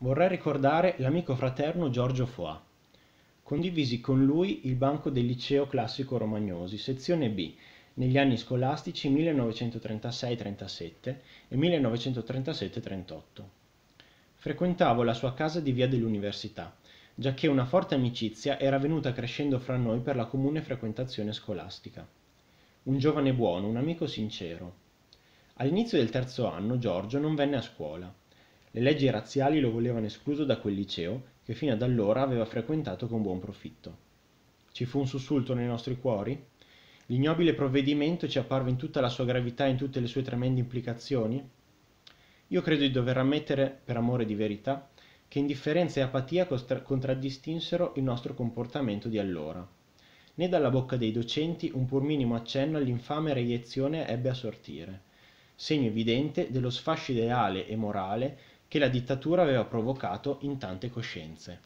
Vorrei ricordare l'amico fraterno Giorgio Foà. Condivisi con lui il banco del Liceo Classico Romagnosi, sezione B, negli anni scolastici 1936-37 e 1937-38. Frequentavo la sua casa di via dell'università, giacché una forte amicizia era venuta crescendo fra noi per la comune frequentazione scolastica. Un giovane buono, un amico sincero. All'inizio del terzo anno Giorgio non venne a scuola le leggi razziali lo volevano escluso da quel liceo che fino ad allora aveva frequentato con buon profitto. Ci fu un sussulto nei nostri cuori? L'ignobile provvedimento ci apparve in tutta la sua gravità e in tutte le sue tremende implicazioni? Io credo di dover ammettere, per amore di verità, che indifferenza e apatia contraddistinsero il nostro comportamento di allora. Né dalla bocca dei docenti un pur minimo accenno all'infame reiezione ebbe a sortire, segno evidente dello sfascio ideale e morale che la dittatura aveva provocato in tante coscienze.